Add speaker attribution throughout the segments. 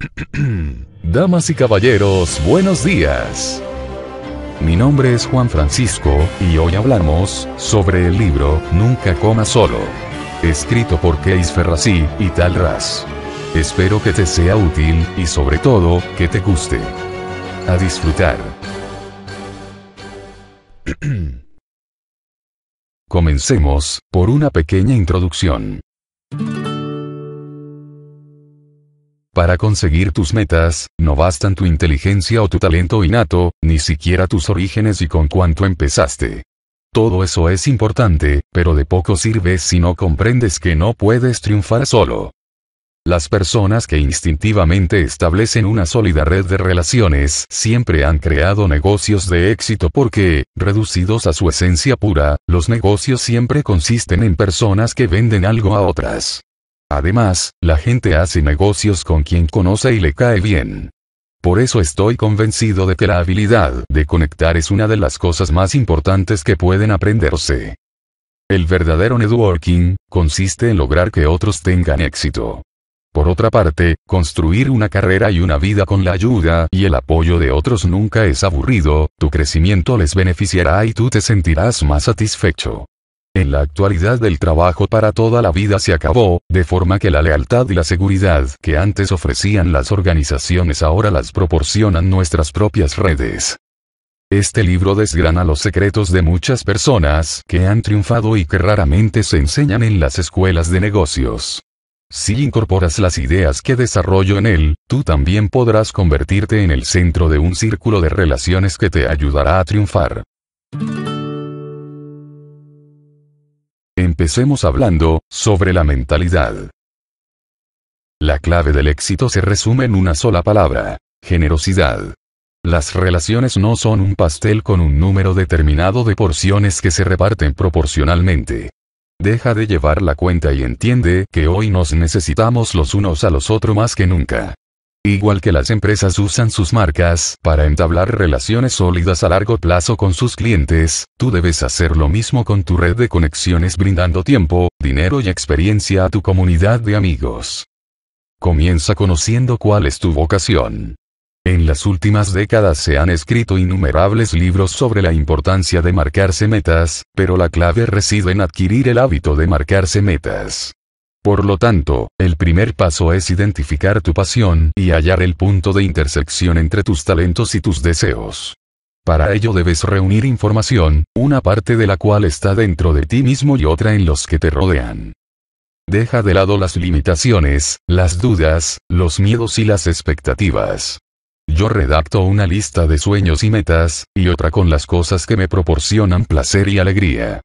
Speaker 1: Damas y caballeros, buenos días. Mi nombre es Juan Francisco y hoy hablamos sobre el libro Nunca coma solo, escrito por Keis Ferraci y Tal Espero que te sea útil y sobre todo que te guste. A disfrutar. Comencemos por una pequeña introducción. Para conseguir tus metas, no bastan tu inteligencia o tu talento innato, ni siquiera tus orígenes y con cuánto empezaste. Todo eso es importante, pero de poco sirve si no comprendes que no puedes triunfar solo. Las personas que instintivamente establecen una sólida red de relaciones siempre han creado negocios de éxito porque, reducidos a su esencia pura, los negocios siempre consisten en personas que venden algo a otras. Además, la gente hace negocios con quien conoce y le cae bien. Por eso estoy convencido de que la habilidad de conectar es una de las cosas más importantes que pueden aprenderse. El verdadero networking consiste en lograr que otros tengan éxito. Por otra parte, construir una carrera y una vida con la ayuda y el apoyo de otros nunca es aburrido, tu crecimiento les beneficiará y tú te sentirás más satisfecho. En la actualidad el trabajo para toda la vida se acabó, de forma que la lealtad y la seguridad que antes ofrecían las organizaciones ahora las proporcionan nuestras propias redes. Este libro desgrana los secretos de muchas personas que han triunfado y que raramente se enseñan en las escuelas de negocios. Si incorporas las ideas que desarrollo en él, tú también podrás convertirte en el centro de un círculo de relaciones que te ayudará a triunfar. Empecemos hablando, sobre la mentalidad. La clave del éxito se resume en una sola palabra, generosidad. Las relaciones no son un pastel con un número determinado de porciones que se reparten proporcionalmente. Deja de llevar la cuenta y entiende que hoy nos necesitamos los unos a los otros más que nunca. Igual que las empresas usan sus marcas para entablar relaciones sólidas a largo plazo con sus clientes, tú debes hacer lo mismo con tu red de conexiones brindando tiempo, dinero y experiencia a tu comunidad de amigos. Comienza conociendo cuál es tu vocación. En las últimas décadas se han escrito innumerables libros sobre la importancia de marcarse metas, pero la clave reside en adquirir el hábito de marcarse metas. Por lo tanto, el primer paso es identificar tu pasión y hallar el punto de intersección entre tus talentos y tus deseos. Para ello debes reunir información, una parte de la cual está dentro de ti mismo y otra en los que te rodean. Deja de lado las limitaciones, las dudas, los miedos y las expectativas. Yo redacto una lista de sueños y metas, y otra con las cosas que me proporcionan placer y alegría.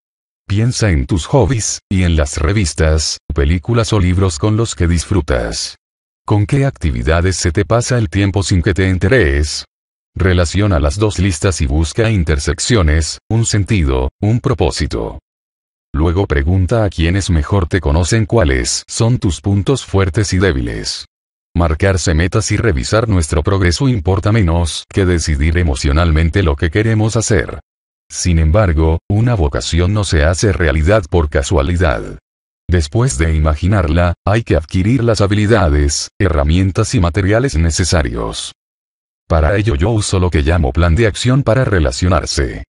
Speaker 1: Piensa en tus hobbies, y en las revistas, películas o libros con los que disfrutas. ¿Con qué actividades se te pasa el tiempo sin que te enteres? Relaciona las dos listas y busca intersecciones, un sentido, un propósito. Luego pregunta a quienes mejor te conocen cuáles son tus puntos fuertes y débiles. Marcarse metas y revisar nuestro progreso importa menos que decidir emocionalmente lo que queremos hacer. Sin embargo, una vocación no se hace realidad por casualidad. Después de imaginarla, hay que adquirir las habilidades, herramientas y materiales necesarios. Para ello yo uso lo que llamo plan de acción para relacionarse.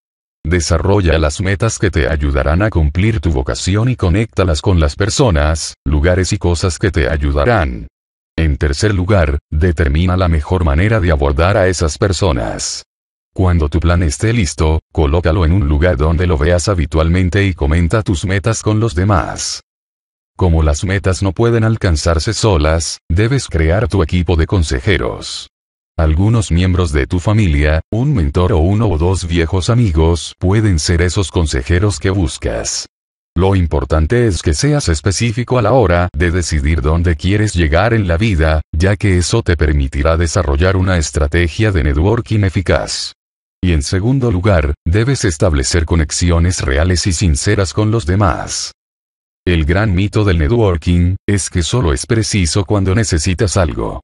Speaker 1: Desarrolla las metas que te ayudarán a cumplir tu vocación y conéctalas con las personas, lugares y cosas que te ayudarán. En tercer lugar, determina la mejor manera de abordar a esas personas. Cuando tu plan esté listo, colócalo en un lugar donde lo veas habitualmente y comenta tus metas con los demás. Como las metas no pueden alcanzarse solas, debes crear tu equipo de consejeros. Algunos miembros de tu familia, un mentor o uno o dos viejos amigos pueden ser esos consejeros que buscas. Lo importante es que seas específico a la hora de decidir dónde quieres llegar en la vida, ya que eso te permitirá desarrollar una estrategia de networking eficaz. Y en segundo lugar, debes establecer conexiones reales y sinceras con los demás. El gran mito del networking, es que solo es preciso cuando necesitas algo.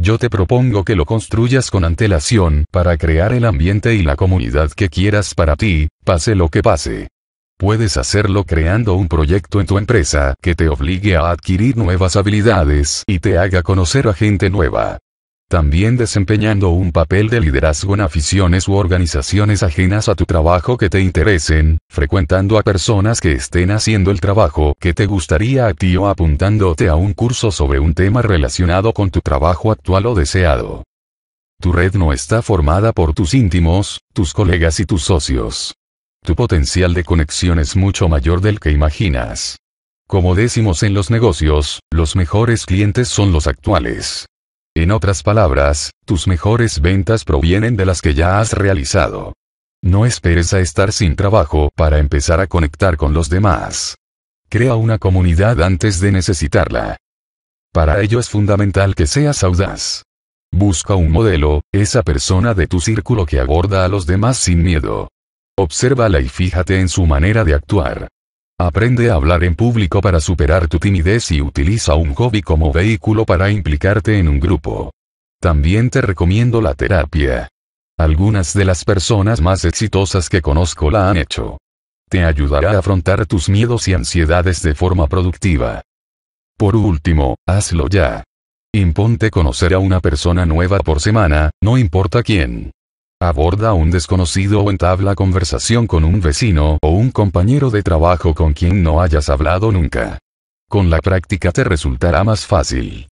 Speaker 1: Yo te propongo que lo construyas con antelación para crear el ambiente y la comunidad que quieras para ti, pase lo que pase. Puedes hacerlo creando un proyecto en tu empresa que te obligue a adquirir nuevas habilidades y te haga conocer a gente nueva también desempeñando un papel de liderazgo en aficiones u organizaciones ajenas a tu trabajo que te interesen, frecuentando a personas que estén haciendo el trabajo que te gustaría a ti o apuntándote a un curso sobre un tema relacionado con tu trabajo actual o deseado. Tu red no está formada por tus íntimos, tus colegas y tus socios. Tu potencial de conexión es mucho mayor del que imaginas. Como decimos en los negocios, los mejores clientes son los actuales. En otras palabras, tus mejores ventas provienen de las que ya has realizado. No esperes a estar sin trabajo para empezar a conectar con los demás. Crea una comunidad antes de necesitarla. Para ello es fundamental que seas audaz. Busca un modelo, esa persona de tu círculo que aborda a los demás sin miedo. Obsérvala y fíjate en su manera de actuar. Aprende a hablar en público para superar tu timidez y utiliza un hobby como vehículo para implicarte en un grupo. También te recomiendo la terapia. Algunas de las personas más exitosas que conozco la han hecho. Te ayudará a afrontar tus miedos y ansiedades de forma productiva. Por último, hazlo ya. Imponte conocer a una persona nueva por semana, no importa quién aborda a un desconocido o entabla conversación con un vecino o un compañero de trabajo con quien no hayas hablado nunca. Con la práctica te resultará más fácil.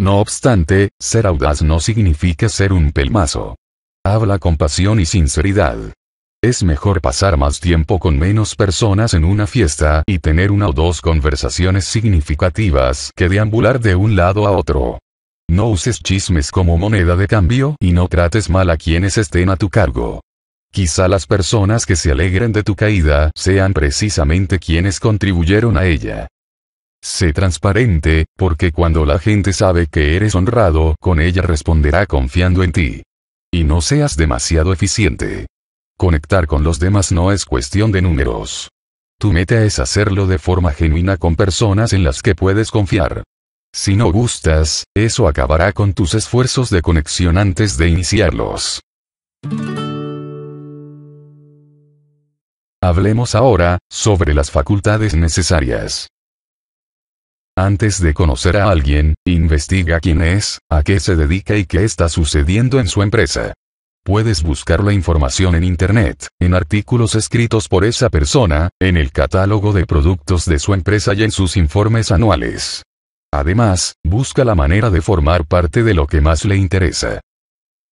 Speaker 1: No obstante, ser audaz no significa ser un pelmazo. Habla con pasión y sinceridad. Es mejor pasar más tiempo con menos personas en una fiesta y tener una o dos conversaciones significativas que deambular de un lado a otro. No uses chismes como moneda de cambio y no trates mal a quienes estén a tu cargo. Quizá las personas que se alegren de tu caída sean precisamente quienes contribuyeron a ella. Sé transparente, porque cuando la gente sabe que eres honrado, con ella responderá confiando en ti. Y no seas demasiado eficiente. Conectar con los demás no es cuestión de números. Tu meta es hacerlo de forma genuina con personas en las que puedes confiar. Si no gustas, eso acabará con tus esfuerzos de conexión antes de iniciarlos. Hablemos ahora, sobre las facultades necesarias. Antes de conocer a alguien, investiga quién es, a qué se dedica y qué está sucediendo en su empresa. Puedes buscar la información en Internet, en artículos escritos por esa persona, en el catálogo de productos de su empresa y en sus informes anuales. Además, busca la manera de formar parte de lo que más le interesa.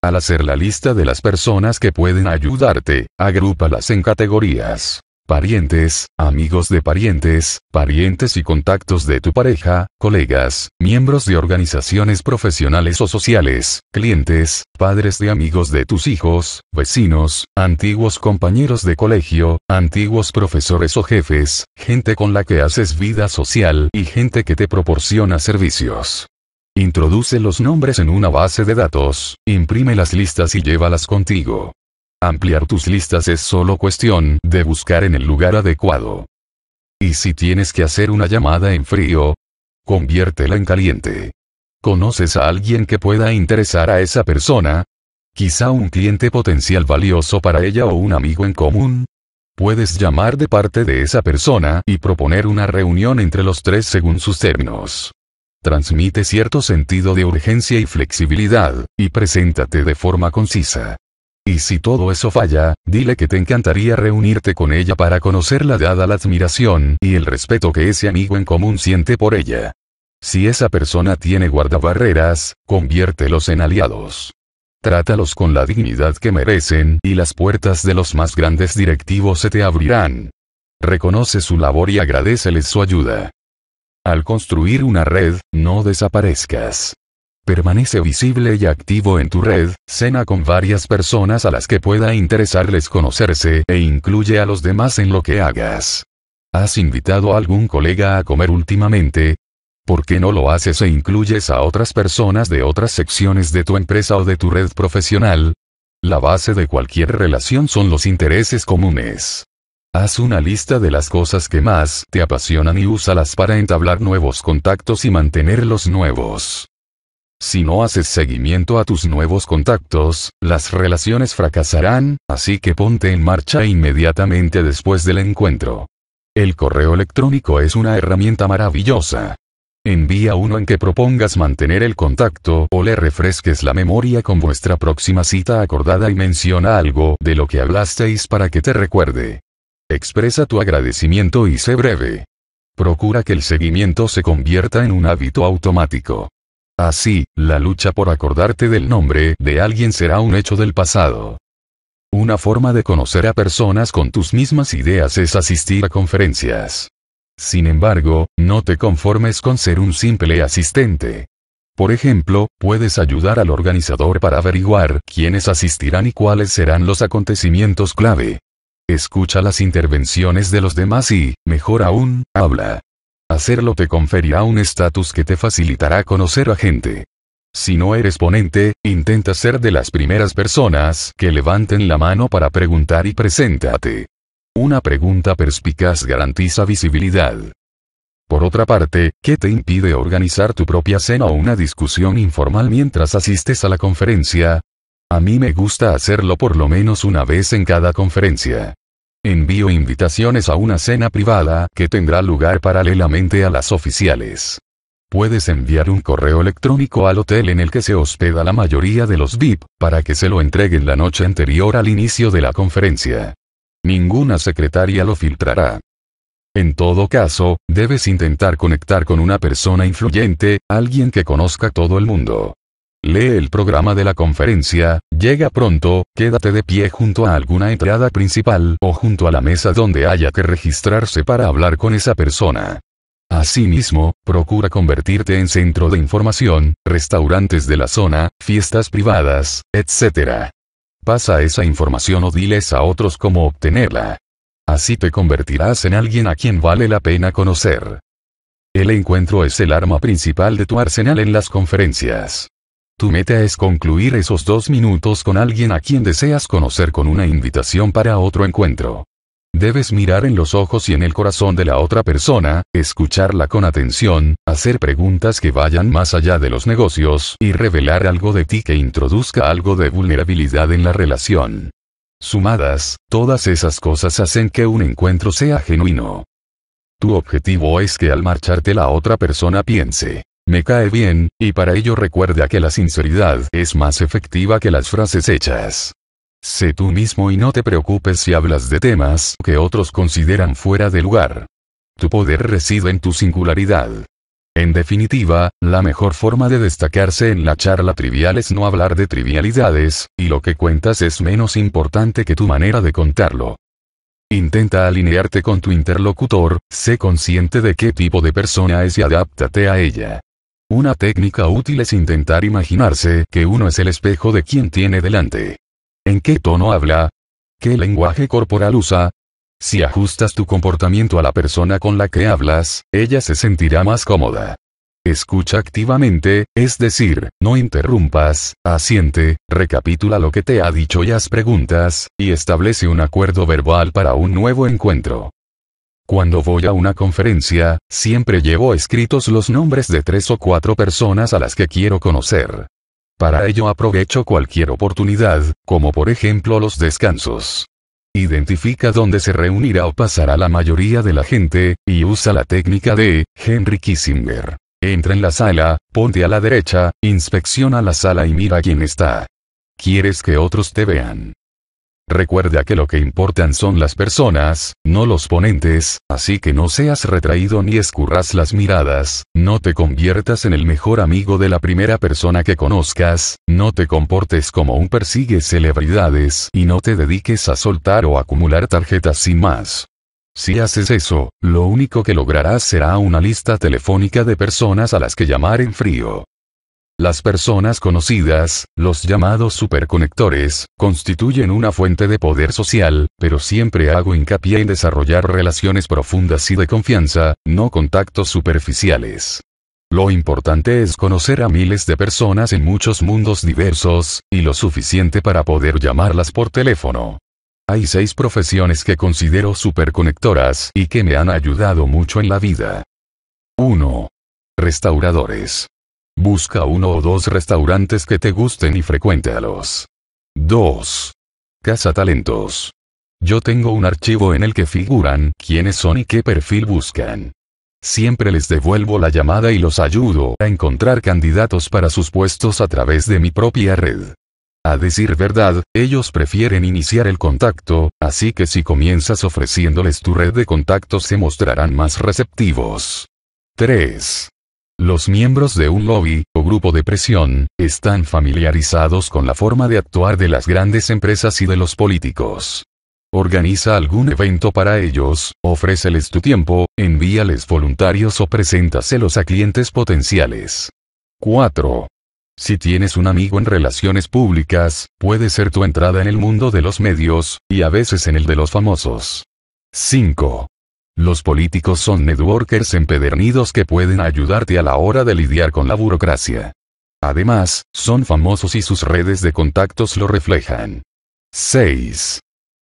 Speaker 1: Al hacer la lista de las personas que pueden ayudarte, agrúpalas en categorías parientes, amigos de parientes, parientes y contactos de tu pareja, colegas, miembros de organizaciones profesionales o sociales, clientes, padres de amigos de tus hijos, vecinos, antiguos compañeros de colegio, antiguos profesores o jefes, gente con la que haces vida social y gente que te proporciona servicios. Introduce los nombres en una base de datos, imprime las listas y llévalas contigo. Ampliar tus listas es solo cuestión de buscar en el lugar adecuado. Y si tienes que hacer una llamada en frío, conviértela en caliente. ¿Conoces a alguien que pueda interesar a esa persona? Quizá un cliente potencial valioso para ella o un amigo en común. Puedes llamar de parte de esa persona y proponer una reunión entre los tres según sus términos. Transmite cierto sentido de urgencia y flexibilidad, y preséntate de forma concisa. Y si todo eso falla, dile que te encantaría reunirte con ella para conocerla dada la admiración y el respeto que ese amigo en común siente por ella. Si esa persona tiene guardabarreras, conviértelos en aliados. Trátalos con la dignidad que merecen y las puertas de los más grandes directivos se te abrirán. Reconoce su labor y agradeceles su ayuda. Al construir una red, no desaparezcas. Permanece visible y activo en tu red, cena con varias personas a las que pueda interesarles conocerse e incluye a los demás en lo que hagas. ¿Has invitado a algún colega a comer últimamente? ¿Por qué no lo haces e incluyes a otras personas de otras secciones de tu empresa o de tu red profesional? La base de cualquier relación son los intereses comunes. Haz una lista de las cosas que más te apasionan y úsalas para entablar nuevos contactos y mantenerlos nuevos. Si no haces seguimiento a tus nuevos contactos, las relaciones fracasarán, así que ponte en marcha inmediatamente después del encuentro. El correo electrónico es una herramienta maravillosa. Envía uno en que propongas mantener el contacto o le refresques la memoria con vuestra próxima cita acordada y menciona algo de lo que hablasteis para que te recuerde. Expresa tu agradecimiento y sé breve. Procura que el seguimiento se convierta en un hábito automático. Así, la lucha por acordarte del nombre de alguien será un hecho del pasado. Una forma de conocer a personas con tus mismas ideas es asistir a conferencias. Sin embargo, no te conformes con ser un simple asistente. Por ejemplo, puedes ayudar al organizador para averiguar quiénes asistirán y cuáles serán los acontecimientos clave. Escucha las intervenciones de los demás y, mejor aún, habla. Hacerlo te conferirá un estatus que te facilitará conocer a gente. Si no eres ponente, intenta ser de las primeras personas que levanten la mano para preguntar y preséntate. Una pregunta perspicaz garantiza visibilidad. Por otra parte, ¿qué te impide organizar tu propia cena o una discusión informal mientras asistes a la conferencia? A mí me gusta hacerlo por lo menos una vez en cada conferencia. Envío invitaciones a una cena privada que tendrá lugar paralelamente a las oficiales. Puedes enviar un correo electrónico al hotel en el que se hospeda la mayoría de los VIP, para que se lo entreguen la noche anterior al inicio de la conferencia. Ninguna secretaria lo filtrará. En todo caso, debes intentar conectar con una persona influyente, alguien que conozca todo el mundo lee el programa de la conferencia, llega pronto, quédate de pie junto a alguna entrada principal o junto a la mesa donde haya que registrarse para hablar con esa persona. Asimismo, procura convertirte en centro de información, restaurantes de la zona, fiestas privadas, etc. Pasa esa información o diles a otros cómo obtenerla. Así te convertirás en alguien a quien vale la pena conocer. El encuentro es el arma principal de tu arsenal en las conferencias. Tu meta es concluir esos dos minutos con alguien a quien deseas conocer con una invitación para otro encuentro. Debes mirar en los ojos y en el corazón de la otra persona, escucharla con atención, hacer preguntas que vayan más allá de los negocios y revelar algo de ti que introduzca algo de vulnerabilidad en la relación. Sumadas, todas esas cosas hacen que un encuentro sea genuino. Tu objetivo es que al marcharte la otra persona piense, me cae bien, y para ello recuerda que la sinceridad es más efectiva que las frases hechas. Sé tú mismo y no te preocupes si hablas de temas que otros consideran fuera de lugar. Tu poder reside en tu singularidad. En definitiva, la mejor forma de destacarse en la charla trivial es no hablar de trivialidades, y lo que cuentas es menos importante que tu manera de contarlo. Intenta alinearte con tu interlocutor, sé consciente de qué tipo de persona es y adáptate a ella. Una técnica útil es intentar imaginarse que uno es el espejo de quien tiene delante. ¿En qué tono habla? ¿Qué lenguaje corporal usa? Si ajustas tu comportamiento a la persona con la que hablas, ella se sentirá más cómoda. Escucha activamente, es decir, no interrumpas, asiente, recapitula lo que te ha dicho y haz preguntas, y establece un acuerdo verbal para un nuevo encuentro. Cuando voy a una conferencia, siempre llevo escritos los nombres de tres o cuatro personas a las que quiero conocer. Para ello aprovecho cualquier oportunidad, como por ejemplo los descansos. Identifica dónde se reunirá o pasará la mayoría de la gente, y usa la técnica de Henry Kissinger. Entra en la sala, ponte a la derecha, inspecciona la sala y mira quién está. Quieres que otros te vean. Recuerda que lo que importan son las personas, no los ponentes, así que no seas retraído ni escurras las miradas, no te conviertas en el mejor amigo de la primera persona que conozcas, no te comportes como un persigue celebridades y no te dediques a soltar o acumular tarjetas sin más. Si haces eso, lo único que lograrás será una lista telefónica de personas a las que llamar en frío. Las personas conocidas, los llamados superconectores, constituyen una fuente de poder social, pero siempre hago hincapié en desarrollar relaciones profundas y de confianza, no contactos superficiales. Lo importante es conocer a miles de personas en muchos mundos diversos, y lo suficiente para poder llamarlas por teléfono. Hay seis profesiones que considero superconectoras y que me han ayudado mucho en la vida. 1. Restauradores. Busca uno o dos restaurantes que te gusten y frecuéntalos. 2. Casa Talentos. Yo tengo un archivo en el que figuran quiénes son y qué perfil buscan. Siempre les devuelvo la llamada y los ayudo a encontrar candidatos para sus puestos a través de mi propia red. A decir verdad, ellos prefieren iniciar el contacto, así que si comienzas ofreciéndoles tu red de contactos se mostrarán más receptivos. 3. Los miembros de un lobby, o grupo de presión, están familiarizados con la forma de actuar de las grandes empresas y de los políticos. Organiza algún evento para ellos, ofréceles tu tiempo, envíales voluntarios o preséntaselos a clientes potenciales. 4. Si tienes un amigo en relaciones públicas, puede ser tu entrada en el mundo de los medios, y a veces en el de los famosos. 5. Los políticos son networkers empedernidos que pueden ayudarte a la hora de lidiar con la burocracia. Además, son famosos y sus redes de contactos lo reflejan. 6.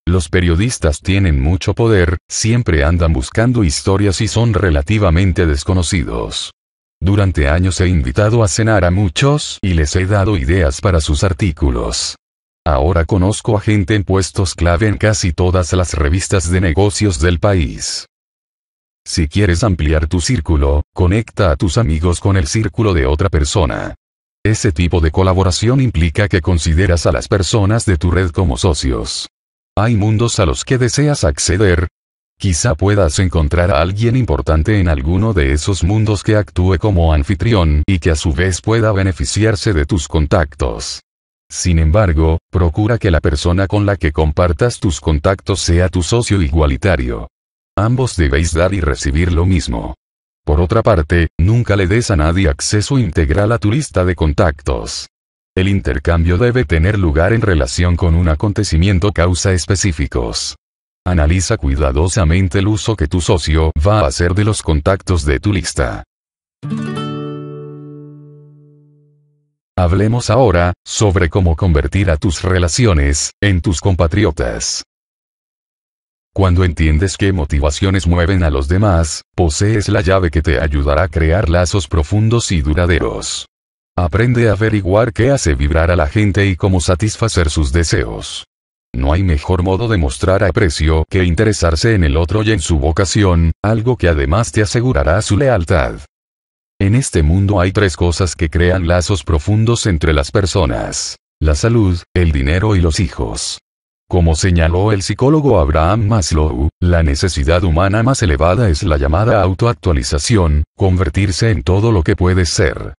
Speaker 1: Los periodistas tienen mucho poder, siempre andan buscando historias y son relativamente desconocidos. Durante años he invitado a cenar a muchos y les he dado ideas para sus artículos. Ahora conozco a gente en puestos clave en casi todas las revistas de negocios del país. Si quieres ampliar tu círculo, conecta a tus amigos con el círculo de otra persona. Ese tipo de colaboración implica que consideras a las personas de tu red como socios. Hay mundos a los que deseas acceder. Quizá puedas encontrar a alguien importante en alguno de esos mundos que actúe como anfitrión y que a su vez pueda beneficiarse de tus contactos. Sin embargo, procura que la persona con la que compartas tus contactos sea tu socio igualitario. Ambos debéis dar y recibir lo mismo. Por otra parte, nunca le des a nadie acceso integral a tu lista de contactos. El intercambio debe tener lugar en relación con un acontecimiento causa específicos. Analiza cuidadosamente el uso que tu socio va a hacer de los contactos de tu lista. Hablemos ahora, sobre cómo convertir a tus relaciones, en tus compatriotas. Cuando entiendes qué motivaciones mueven a los demás, posees la llave que te ayudará a crear lazos profundos y duraderos. Aprende a averiguar qué hace vibrar a la gente y cómo satisfacer sus deseos. No hay mejor modo de mostrar aprecio que interesarse en el otro y en su vocación, algo que además te asegurará su lealtad. En este mundo hay tres cosas que crean lazos profundos entre las personas. La salud, el dinero y los hijos. Como señaló el psicólogo Abraham Maslow, la necesidad humana más elevada es la llamada autoactualización, convertirse en todo lo que puedes ser.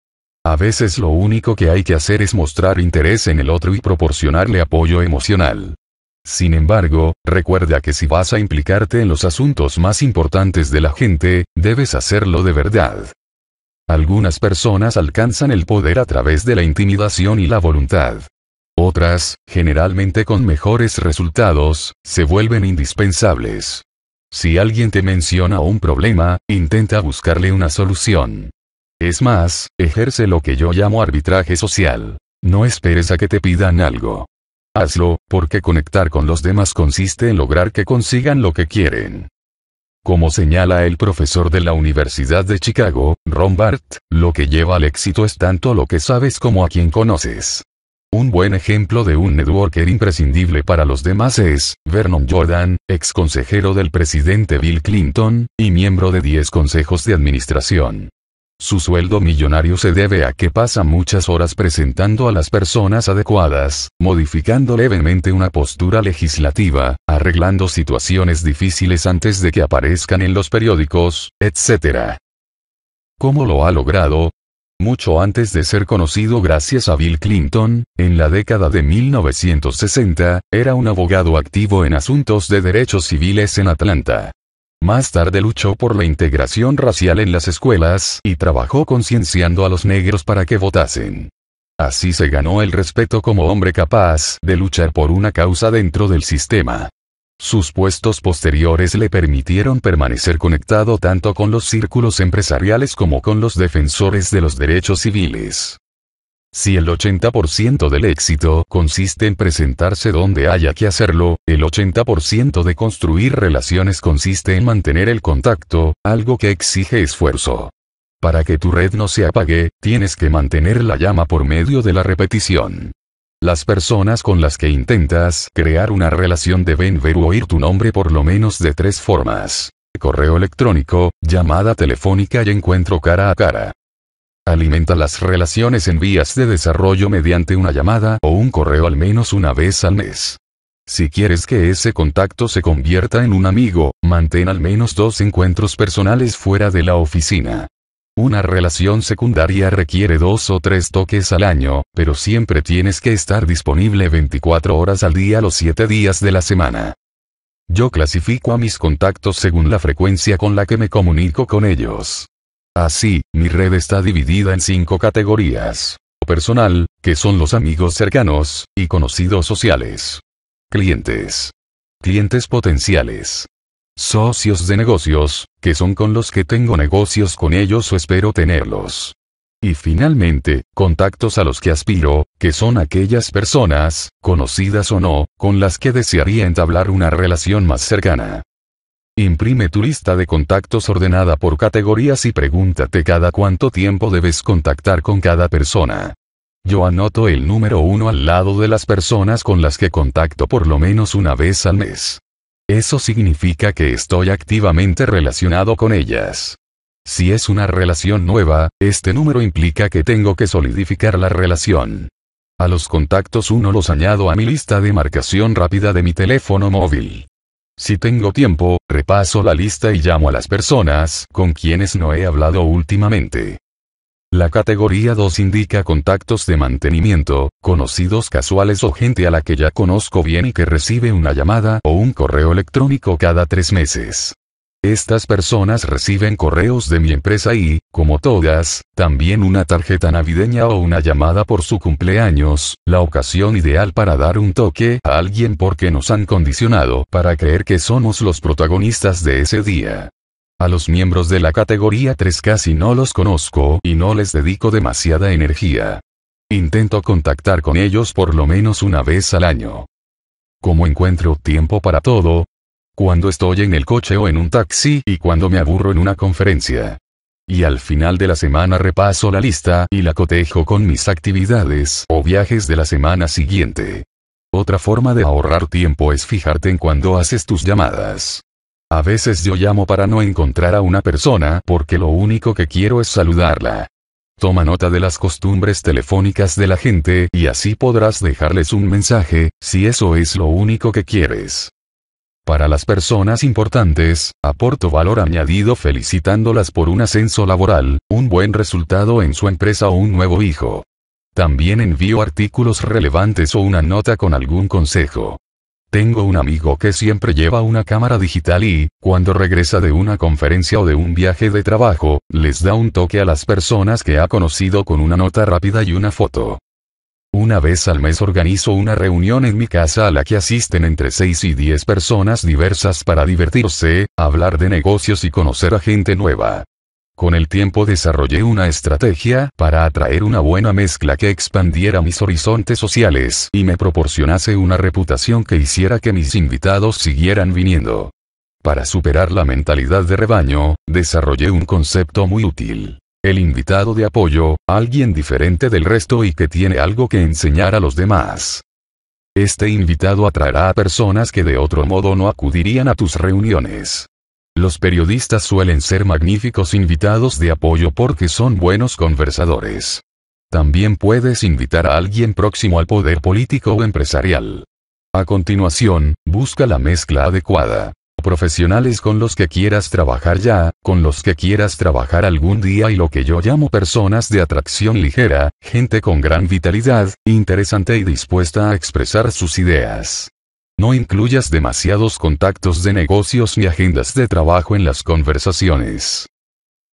Speaker 1: A veces lo único que hay que hacer es mostrar interés en el otro y proporcionarle apoyo emocional. Sin embargo, recuerda que si vas a implicarte en los asuntos más importantes de la gente, debes hacerlo de verdad. Algunas personas alcanzan el poder a través de la intimidación y la voluntad. Otras, generalmente con mejores resultados, se vuelven indispensables. Si alguien te menciona un problema, intenta buscarle una solución. Es más, ejerce lo que yo llamo arbitraje social. No esperes a que te pidan algo. Hazlo, porque conectar con los demás consiste en lograr que consigan lo que quieren. Como señala el profesor de la Universidad de Chicago, Ron lo que lleva al éxito es tanto lo que sabes como a quien conoces. Un buen ejemplo de un networker imprescindible para los demás es Vernon Jordan, ex consejero del presidente Bill Clinton, y miembro de 10 consejos de administración. Su sueldo millonario se debe a que pasa muchas horas presentando a las personas adecuadas, modificando levemente una postura legislativa, arreglando situaciones difíciles antes de que aparezcan en los periódicos, etc. ¿Cómo lo ha logrado? mucho antes de ser conocido gracias a Bill Clinton, en la década de 1960, era un abogado activo en asuntos de derechos civiles en Atlanta. Más tarde luchó por la integración racial en las escuelas y trabajó concienciando a los negros para que votasen. Así se ganó el respeto como hombre capaz de luchar por una causa dentro del sistema. Sus puestos posteriores le permitieron permanecer conectado tanto con los círculos empresariales como con los defensores de los derechos civiles. Si el 80% del éxito consiste en presentarse donde haya que hacerlo, el 80% de construir relaciones consiste en mantener el contacto, algo que exige esfuerzo. Para que tu red no se apague, tienes que mantener la llama por medio de la repetición. Las personas con las que intentas crear una relación deben ver o oír tu nombre por lo menos de tres formas. Correo electrónico, llamada telefónica y encuentro cara a cara. Alimenta las relaciones en vías de desarrollo mediante una llamada o un correo al menos una vez al mes. Si quieres que ese contacto se convierta en un amigo, mantén al menos dos encuentros personales fuera de la oficina. Una relación secundaria requiere dos o tres toques al año, pero siempre tienes que estar disponible 24 horas al día los 7 días de la semana. Yo clasifico a mis contactos según la frecuencia con la que me comunico con ellos. Así, mi red está dividida en cinco categorías. Personal, que son los amigos cercanos, y conocidos sociales. Clientes. Clientes potenciales socios de negocios, que son con los que tengo negocios con ellos o espero tenerlos. Y finalmente, contactos a los que aspiro, que son aquellas personas, conocidas o no, con las que desearía entablar una relación más cercana. Imprime tu lista de contactos ordenada por categorías y pregúntate cada cuánto tiempo debes contactar con cada persona. Yo anoto el número uno al lado de las personas con las que contacto por lo menos una vez al mes. Eso significa que estoy activamente relacionado con ellas. Si es una relación nueva, este número implica que tengo que solidificar la relación. A los contactos uno los añado a mi lista de marcación rápida de mi teléfono móvil. Si tengo tiempo, repaso la lista y llamo a las personas con quienes no he hablado últimamente. La categoría 2 indica contactos de mantenimiento, conocidos casuales o gente a la que ya conozco bien y que recibe una llamada o un correo electrónico cada tres meses. Estas personas reciben correos de mi empresa y, como todas, también una tarjeta navideña o una llamada por su cumpleaños, la ocasión ideal para dar un toque a alguien porque nos han condicionado para creer que somos los protagonistas de ese día. A los miembros de la categoría 3 casi no los conozco y no les dedico demasiada energía. Intento contactar con ellos por lo menos una vez al año. ¿Cómo encuentro tiempo para todo? Cuando estoy en el coche o en un taxi y cuando me aburro en una conferencia. Y al final de la semana repaso la lista y la cotejo con mis actividades o viajes de la semana siguiente. Otra forma de ahorrar tiempo es fijarte en cuando haces tus llamadas. A veces yo llamo para no encontrar a una persona porque lo único que quiero es saludarla. Toma nota de las costumbres telefónicas de la gente y así podrás dejarles un mensaje, si eso es lo único que quieres. Para las personas importantes, aporto valor añadido felicitándolas por un ascenso laboral, un buen resultado en su empresa o un nuevo hijo. También envío artículos relevantes o una nota con algún consejo. Tengo un amigo que siempre lleva una cámara digital y, cuando regresa de una conferencia o de un viaje de trabajo, les da un toque a las personas que ha conocido con una nota rápida y una foto. Una vez al mes organizo una reunión en mi casa a la que asisten entre 6 y 10 personas diversas para divertirse, hablar de negocios y conocer a gente nueva. Con el tiempo desarrollé una estrategia para atraer una buena mezcla que expandiera mis horizontes sociales y me proporcionase una reputación que hiciera que mis invitados siguieran viniendo. Para superar la mentalidad de rebaño, desarrollé un concepto muy útil. El invitado de apoyo, alguien diferente del resto y que tiene algo que enseñar a los demás. Este invitado atraerá a personas que de otro modo no acudirían a tus reuniones. Los periodistas suelen ser magníficos invitados de apoyo porque son buenos conversadores. También puedes invitar a alguien próximo al poder político o empresarial. A continuación, busca la mezcla adecuada. Profesionales con los que quieras trabajar ya, con los que quieras trabajar algún día y lo que yo llamo personas de atracción ligera, gente con gran vitalidad, interesante y dispuesta a expresar sus ideas. No incluyas demasiados contactos de negocios ni agendas de trabajo en las conversaciones.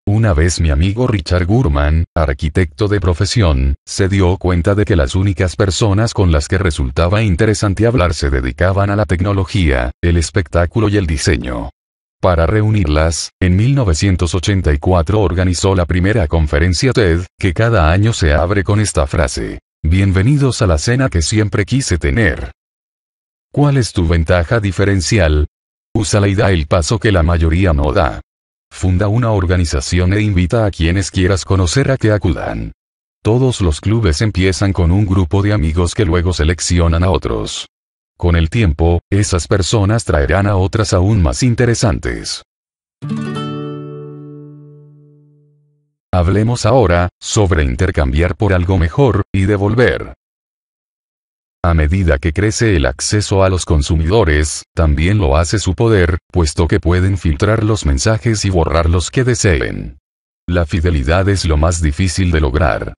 Speaker 1: Una vez mi amigo Richard Gurman, arquitecto de profesión, se dio cuenta de que las únicas personas con las que resultaba interesante hablar se dedicaban a la tecnología, el espectáculo y el diseño. Para reunirlas, en 1984 organizó la primera conferencia TED, que cada año se abre con esta frase. Bienvenidos a la cena que siempre quise tener. ¿Cuál es tu ventaja diferencial? Úsala y da el paso que la mayoría no da. Funda una organización e invita a quienes quieras conocer a que acudan. Todos los clubes empiezan con un grupo de amigos que luego seleccionan a otros. Con el tiempo, esas personas traerán a otras aún más interesantes. Hablemos ahora, sobre intercambiar por algo mejor, y devolver. A medida que crece el acceso a los consumidores, también lo hace su poder, puesto que pueden filtrar los mensajes y borrar los que deseen. La fidelidad es lo más difícil de lograr.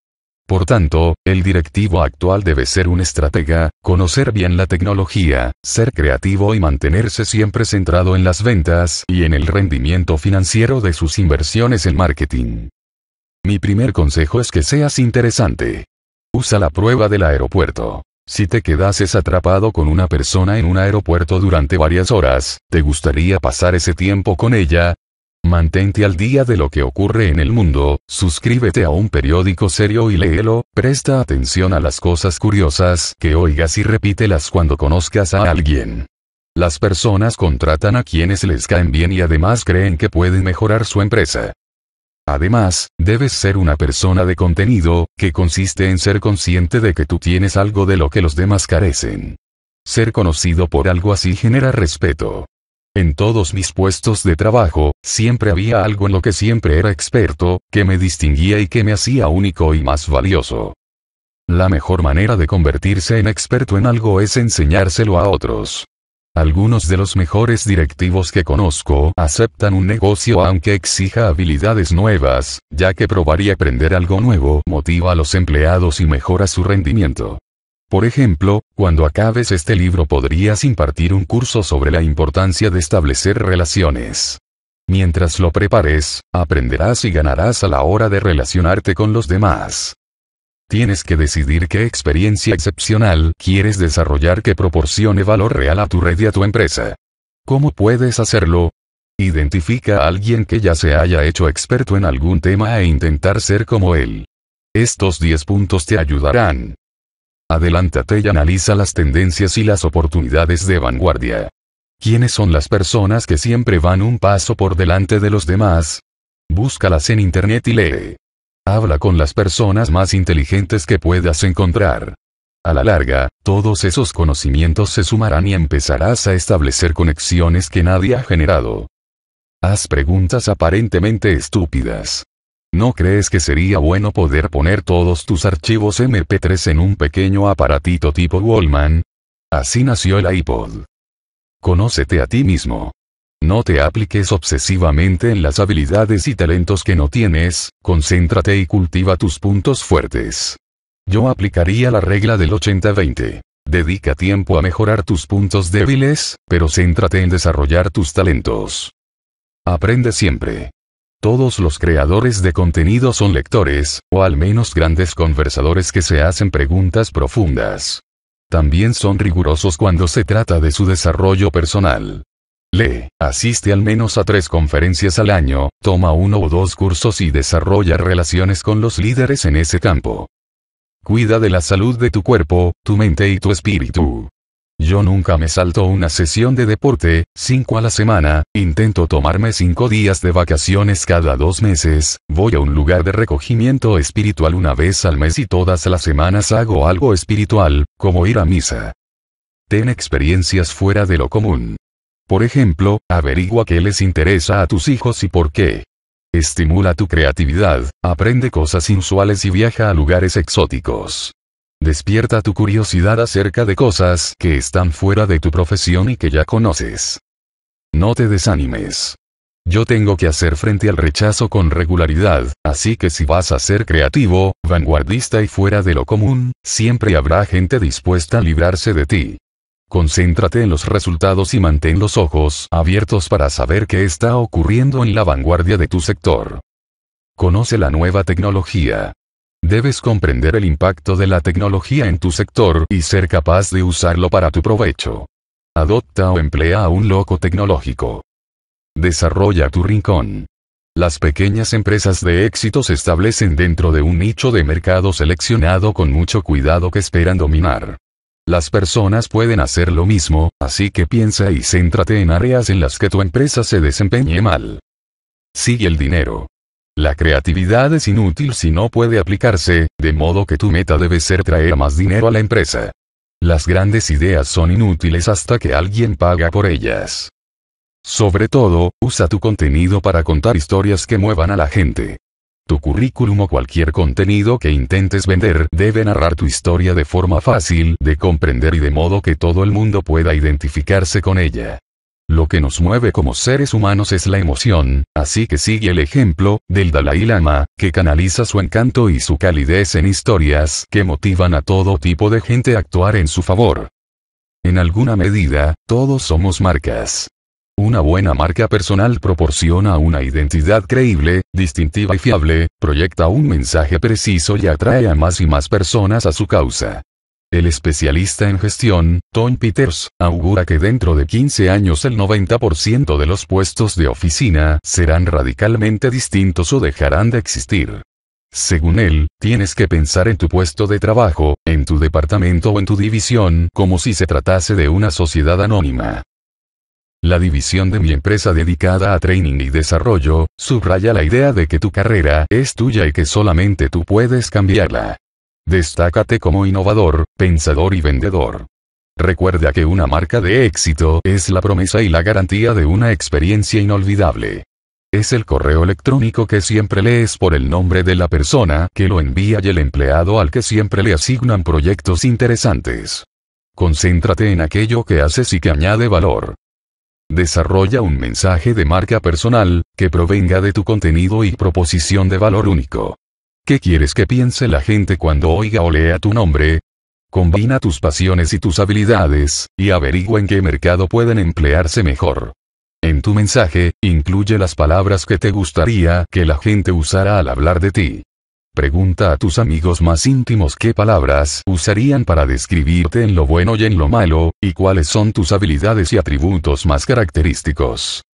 Speaker 1: Por tanto, el directivo actual debe ser un estratega, conocer bien la tecnología, ser creativo y mantenerse siempre centrado en las ventas y en el rendimiento financiero de sus inversiones en marketing. Mi primer consejo es que seas interesante. Usa la prueba del aeropuerto. Si te quedases atrapado con una persona en un aeropuerto durante varias horas, ¿te gustaría pasar ese tiempo con ella? Mantente al día de lo que ocurre en el mundo, suscríbete a un periódico serio y léelo, presta atención a las cosas curiosas que oigas y repítelas cuando conozcas a alguien. Las personas contratan a quienes les caen bien y además creen que pueden mejorar su empresa. Además, debes ser una persona de contenido, que consiste en ser consciente de que tú tienes algo de lo que los demás carecen. Ser conocido por algo así genera respeto. En todos mis puestos de trabajo, siempre había algo en lo que siempre era experto, que me distinguía y que me hacía único y más valioso. La mejor manera de convertirse en experto en algo es enseñárselo a otros. Algunos de los mejores directivos que conozco aceptan un negocio aunque exija habilidades nuevas, ya que probar y aprender algo nuevo motiva a los empleados y mejora su rendimiento. Por ejemplo, cuando acabes este libro podrías impartir un curso sobre la importancia de establecer relaciones. Mientras lo prepares, aprenderás y ganarás a la hora de relacionarte con los demás. Tienes que decidir qué experiencia excepcional quieres desarrollar que proporcione valor real a tu red y a tu empresa. ¿Cómo puedes hacerlo? Identifica a alguien que ya se haya hecho experto en algún tema e intentar ser como él. Estos 10 puntos te ayudarán. Adelántate y analiza las tendencias y las oportunidades de vanguardia. ¿Quiénes son las personas que siempre van un paso por delante de los demás? Búscalas en Internet y lee. Habla con las personas más inteligentes que puedas encontrar. A la larga, todos esos conocimientos se sumarán y empezarás a establecer conexiones que nadie ha generado. Haz preguntas aparentemente estúpidas. ¿No crees que sería bueno poder poner todos tus archivos MP3 en un pequeño aparatito tipo Wallman? Así nació el iPod. Conócete a ti mismo. No te apliques obsesivamente en las habilidades y talentos que no tienes, concéntrate y cultiva tus puntos fuertes. Yo aplicaría la regla del 80-20. Dedica tiempo a mejorar tus puntos débiles, pero céntrate en desarrollar tus talentos. Aprende siempre. Todos los creadores de contenido son lectores, o al menos grandes conversadores que se hacen preguntas profundas. También son rigurosos cuando se trata de su desarrollo personal. Lee, asiste al menos a tres conferencias al año, toma uno o dos cursos y desarrolla relaciones con los líderes en ese campo. Cuida de la salud de tu cuerpo, tu mente y tu espíritu. Yo nunca me salto una sesión de deporte, cinco a la semana, intento tomarme cinco días de vacaciones cada dos meses, voy a un lugar de recogimiento espiritual una vez al mes y todas las semanas hago algo espiritual, como ir a misa. Ten experiencias fuera de lo común. Por ejemplo, averigua qué les interesa a tus hijos y por qué. Estimula tu creatividad, aprende cosas inusuales y viaja a lugares exóticos. Despierta tu curiosidad acerca de cosas que están fuera de tu profesión y que ya conoces. No te desanimes. Yo tengo que hacer frente al rechazo con regularidad, así que si vas a ser creativo, vanguardista y fuera de lo común, siempre habrá gente dispuesta a librarse de ti. Concéntrate en los resultados y mantén los ojos abiertos para saber qué está ocurriendo en la vanguardia de tu sector. Conoce la nueva tecnología. Debes comprender el impacto de la tecnología en tu sector y ser capaz de usarlo para tu provecho. Adopta o emplea a un loco tecnológico. Desarrolla tu rincón. Las pequeñas empresas de éxito se establecen dentro de un nicho de mercado seleccionado con mucho cuidado que esperan dominar. Las personas pueden hacer lo mismo, así que piensa y céntrate en áreas en las que tu empresa se desempeñe mal. Sigue el dinero. La creatividad es inútil si no puede aplicarse, de modo que tu meta debe ser traer más dinero a la empresa. Las grandes ideas son inútiles hasta que alguien paga por ellas. Sobre todo, usa tu contenido para contar historias que muevan a la gente. Tu currículum o cualquier contenido que intentes vender debe narrar tu historia de forma fácil de comprender y de modo que todo el mundo pueda identificarse con ella. Lo que nos mueve como seres humanos es la emoción, así que sigue el ejemplo del Dalai Lama, que canaliza su encanto y su calidez en historias que motivan a todo tipo de gente a actuar en su favor. En alguna medida, todos somos marcas. Una buena marca personal proporciona una identidad creíble, distintiva y fiable, proyecta un mensaje preciso y atrae a más y más personas a su causa. El especialista en gestión, Tom Peters, augura que dentro de 15 años el 90% de los puestos de oficina serán radicalmente distintos o dejarán de existir. Según él, tienes que pensar en tu puesto de trabajo, en tu departamento o en tu división como si se tratase de una sociedad anónima. La división de mi empresa dedicada a training y desarrollo, subraya la idea de que tu carrera es tuya y que solamente tú puedes cambiarla. Destácate como innovador, pensador y vendedor. Recuerda que una marca de éxito es la promesa y la garantía de una experiencia inolvidable. Es el correo electrónico que siempre lees por el nombre de la persona que lo envía y el empleado al que siempre le asignan proyectos interesantes. Concéntrate en aquello que haces y que añade valor. Desarrolla un mensaje de marca personal, que provenga de tu contenido y proposición de valor único. ¿Qué quieres que piense la gente cuando oiga o lea tu nombre? Combina tus pasiones y tus habilidades, y averigua en qué mercado pueden emplearse mejor. En tu mensaje, incluye las palabras que te gustaría que la gente usara al hablar de ti. Pregunta a tus amigos más íntimos qué palabras usarían para describirte en lo bueno y en lo malo, y cuáles son tus habilidades y atributos más característicos.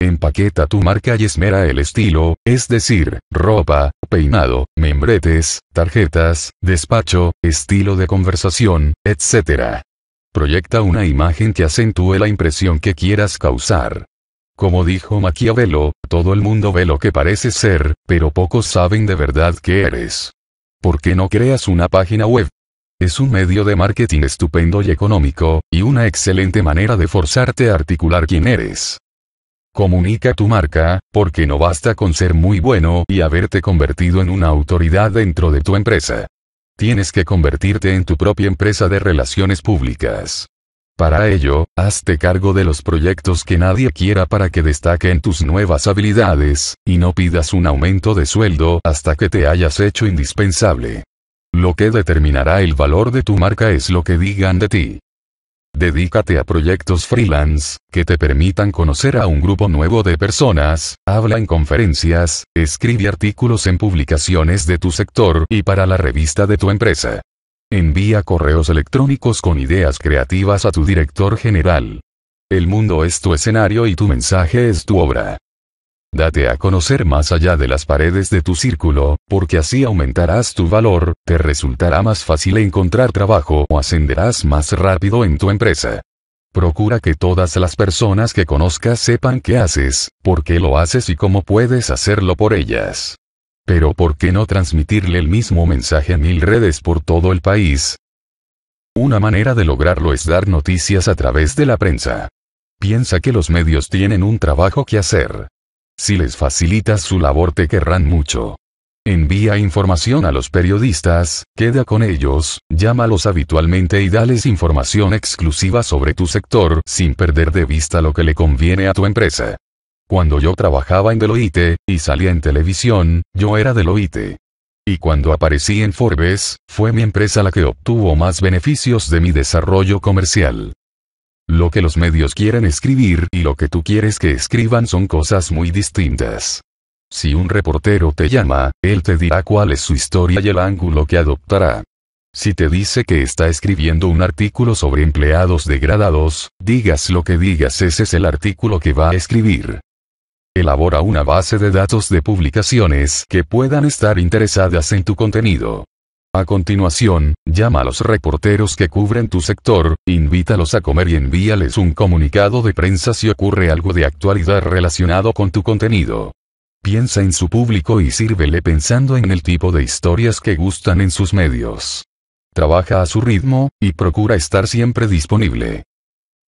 Speaker 1: Empaqueta tu marca y esmera el estilo, es decir, ropa, peinado, membretes, tarjetas, despacho, estilo de conversación, etc. Proyecta una imagen que acentúe la impresión que quieras causar. Como dijo Maquiavelo, todo el mundo ve lo que parece ser, pero pocos saben de verdad qué eres. ¿Por qué no creas una página web? Es un medio de marketing estupendo y económico, y una excelente manera de forzarte a articular quién eres. Comunica tu marca, porque no basta con ser muy bueno y haberte convertido en una autoridad dentro de tu empresa. Tienes que convertirte en tu propia empresa de relaciones públicas. Para ello, hazte cargo de los proyectos que nadie quiera para que destaquen tus nuevas habilidades, y no pidas un aumento de sueldo hasta que te hayas hecho indispensable. Lo que determinará el valor de tu marca es lo que digan de ti. Dedícate a proyectos freelance, que te permitan conocer a un grupo nuevo de personas, habla en conferencias, escribe artículos en publicaciones de tu sector y para la revista de tu empresa. Envía correos electrónicos con ideas creativas a tu director general. El mundo es tu escenario y tu mensaje es tu obra. Date a conocer más allá de las paredes de tu círculo, porque así aumentarás tu valor, te resultará más fácil encontrar trabajo o ascenderás más rápido en tu empresa. Procura que todas las personas que conozcas sepan qué haces, por qué lo haces y cómo puedes hacerlo por ellas. Pero ¿por qué no transmitirle el mismo mensaje a mil redes por todo el país? Una manera de lograrlo es dar noticias a través de la prensa. Piensa que los medios tienen un trabajo que hacer. Si les facilitas su labor te querrán mucho. Envía información a los periodistas, queda con ellos, llámalos habitualmente y dales información exclusiva sobre tu sector sin perder de vista lo que le conviene a tu empresa. Cuando yo trabajaba en Deloitte, y salía en televisión, yo era Deloitte. Y cuando aparecí en Forbes, fue mi empresa la que obtuvo más beneficios de mi desarrollo comercial. Lo que los medios quieren escribir y lo que tú quieres que escriban son cosas muy distintas. Si un reportero te llama, él te dirá cuál es su historia y el ángulo que adoptará. Si te dice que está escribiendo un artículo sobre empleados degradados, digas lo que digas, ese es el artículo que va a escribir. Elabora una base de datos de publicaciones que puedan estar interesadas en tu contenido. A continuación, llama a los reporteros que cubren tu sector, invítalos a comer y envíales un comunicado de prensa si ocurre algo de actualidad relacionado con tu contenido. Piensa en su público y sírvele pensando en el tipo de historias que gustan en sus medios. Trabaja a su ritmo, y procura estar siempre disponible.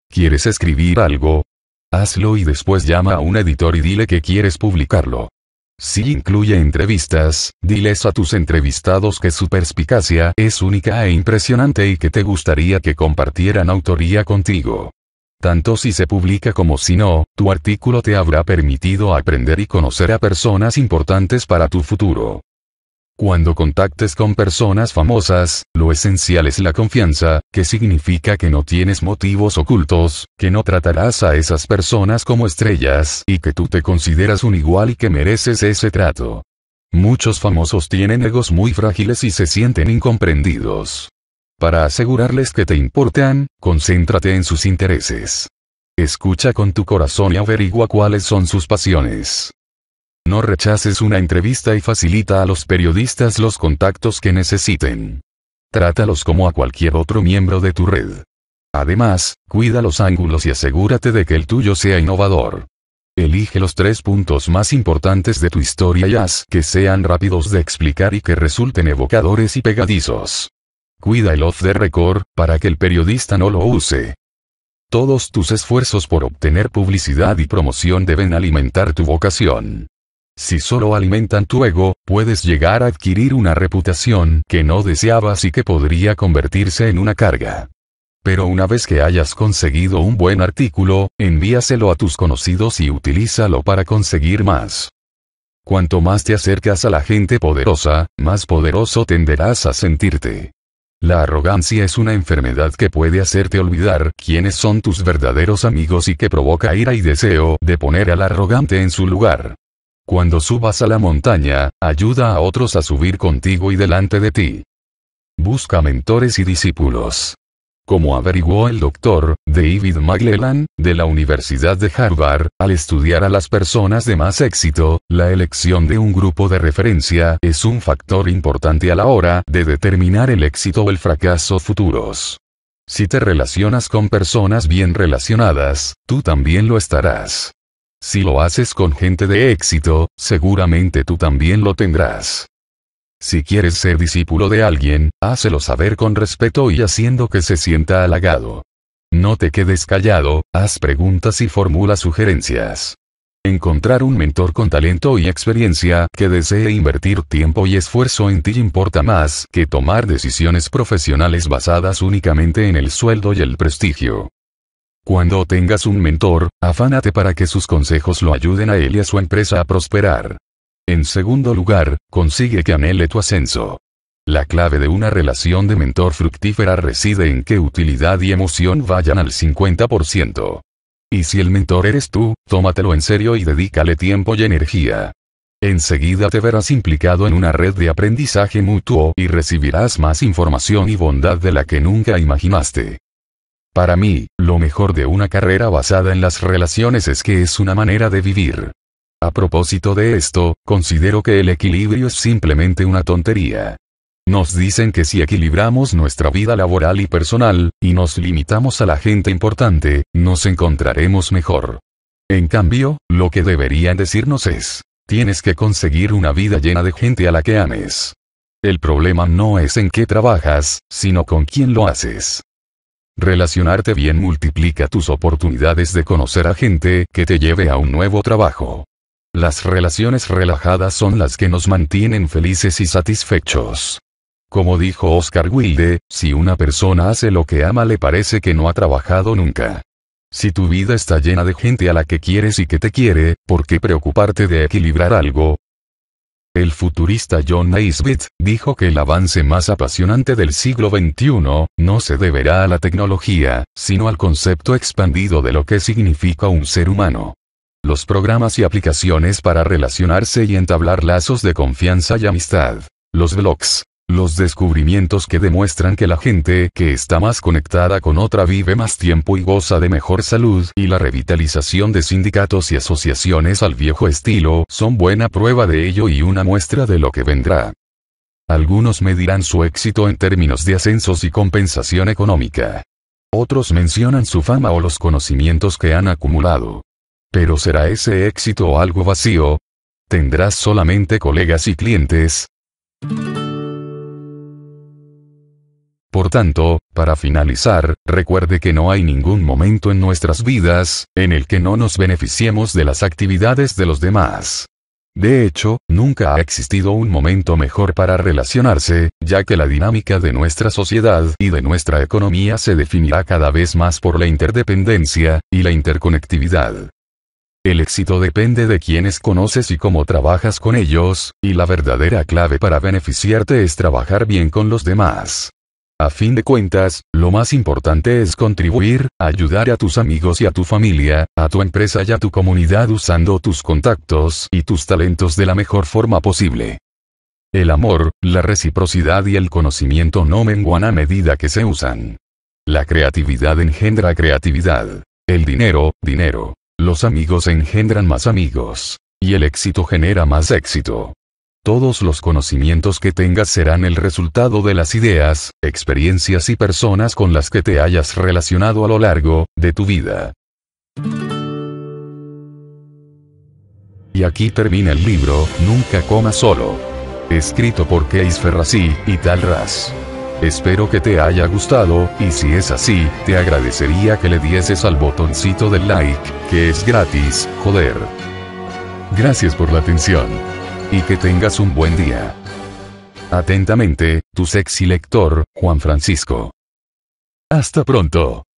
Speaker 1: ¿Quieres escribir algo? Hazlo y después llama a un editor y dile que quieres publicarlo. Si incluye entrevistas, diles a tus entrevistados que su perspicacia es única e impresionante y que te gustaría que compartieran autoría contigo. Tanto si se publica como si no, tu artículo te habrá permitido aprender y conocer a personas importantes para tu futuro. Cuando contactes con personas famosas, lo esencial es la confianza, que significa que no tienes motivos ocultos, que no tratarás a esas personas como estrellas y que tú te consideras un igual y que mereces ese trato. Muchos famosos tienen egos muy frágiles y se sienten incomprendidos. Para asegurarles que te importan, concéntrate en sus intereses. Escucha con tu corazón y averigua cuáles son sus pasiones. No rechaces una entrevista y facilita a los periodistas los contactos que necesiten. Trátalos como a cualquier otro miembro de tu red. Además, cuida los ángulos y asegúrate de que el tuyo sea innovador. Elige los tres puntos más importantes de tu historia y haz que sean rápidos de explicar y que resulten evocadores y pegadizos. Cuida el off de record, para que el periodista no lo use. Todos tus esfuerzos por obtener publicidad y promoción deben alimentar tu vocación. Si solo alimentan tu ego, puedes llegar a adquirir una reputación que no deseabas y que podría convertirse en una carga. Pero una vez que hayas conseguido un buen artículo, envíaselo a tus conocidos y utilízalo para conseguir más. Cuanto más te acercas a la gente poderosa, más poderoso tenderás a sentirte. La arrogancia es una enfermedad que puede hacerte olvidar quiénes son tus verdaderos amigos y que provoca ira y deseo de poner al arrogante en su lugar. Cuando subas a la montaña, ayuda a otros a subir contigo y delante de ti. Busca mentores y discípulos. Como averiguó el doctor, David McLellan, de la Universidad de Harvard, al estudiar a las personas de más éxito, la elección de un grupo de referencia es un factor importante a la hora de determinar el éxito o el fracaso futuros. Si te relacionas con personas bien relacionadas, tú también lo estarás. Si lo haces con gente de éxito, seguramente tú también lo tendrás. Si quieres ser discípulo de alguien, hácelo saber con respeto y haciendo que se sienta halagado. No te quedes callado, haz preguntas y formula sugerencias. Encontrar un mentor con talento y experiencia que desee invertir tiempo y esfuerzo en ti importa más que tomar decisiones profesionales basadas únicamente en el sueldo y el prestigio. Cuando tengas un mentor, afánate para que sus consejos lo ayuden a él y a su empresa a prosperar. En segundo lugar, consigue que anhele tu ascenso. La clave de una relación de mentor fructífera reside en que utilidad y emoción vayan al 50%. Y si el mentor eres tú, tómatelo en serio y dedícale tiempo y energía. Enseguida te verás implicado en una red de aprendizaje mutuo y recibirás más información y bondad de la que nunca imaginaste. Para mí, lo mejor de una carrera basada en las relaciones es que es una manera de vivir. A propósito de esto, considero que el equilibrio es simplemente una tontería. Nos dicen que si equilibramos nuestra vida laboral y personal, y nos limitamos a la gente importante, nos encontraremos mejor. En cambio, lo que deberían decirnos es, tienes que conseguir una vida llena de gente a la que ames. El problema no es en qué trabajas, sino con quién lo haces. Relacionarte bien multiplica tus oportunidades de conocer a gente que te lleve a un nuevo trabajo. Las relaciones relajadas son las que nos mantienen felices y satisfechos. Como dijo Oscar Wilde, si una persona hace lo que ama le parece que no ha trabajado nunca. Si tu vida está llena de gente a la que quieres y que te quiere, ¿por qué preocuparte de equilibrar algo? El futurista John Naisbitt dijo que el avance más apasionante del siglo XXI no se deberá a la tecnología, sino al concepto expandido de lo que significa un ser humano. Los programas y aplicaciones para relacionarse y entablar lazos de confianza y amistad. Los blogs, los descubrimientos que demuestran que la gente que está más conectada con otra vive más tiempo y goza de mejor salud y la revitalización de sindicatos y asociaciones al viejo estilo son buena prueba de ello y una muestra de lo que vendrá. Algunos medirán su éxito en términos de ascensos y compensación económica. Otros mencionan su fama o los conocimientos que han acumulado. Pero ¿será ese éxito algo vacío? ¿Tendrás solamente colegas y clientes? Por tanto, para finalizar, recuerde que no hay ningún momento en nuestras vidas, en el que no nos beneficiemos de las actividades de los demás. De hecho, nunca ha existido un momento mejor para relacionarse, ya que la dinámica de nuestra sociedad y de nuestra economía se definirá cada vez más por la interdependencia y la interconectividad. El éxito depende de quienes conoces y cómo trabajas con ellos, y la verdadera clave para beneficiarte es trabajar bien con los demás. A fin de cuentas, lo más importante es contribuir, ayudar a tus amigos y a tu familia, a tu empresa y a tu comunidad usando tus contactos y tus talentos de la mejor forma posible. El amor, la reciprocidad y el conocimiento no menguan a medida que se usan. La creatividad engendra creatividad. El dinero, dinero. Los amigos engendran más amigos. Y el éxito genera más éxito. Todos los conocimientos que tengas serán el resultado de las ideas, experiencias y personas con las que te hayas relacionado a lo largo de tu vida. Y aquí termina el libro, Nunca coma solo. Escrito por Keis Ferrazzi, y Tal Ras. Espero que te haya gustado, y si es así, te agradecería que le dieses al botoncito del like, que es gratis, joder. Gracias por la atención. Y que tengas un buen día. Atentamente, tu sexy lector, Juan Francisco. Hasta pronto.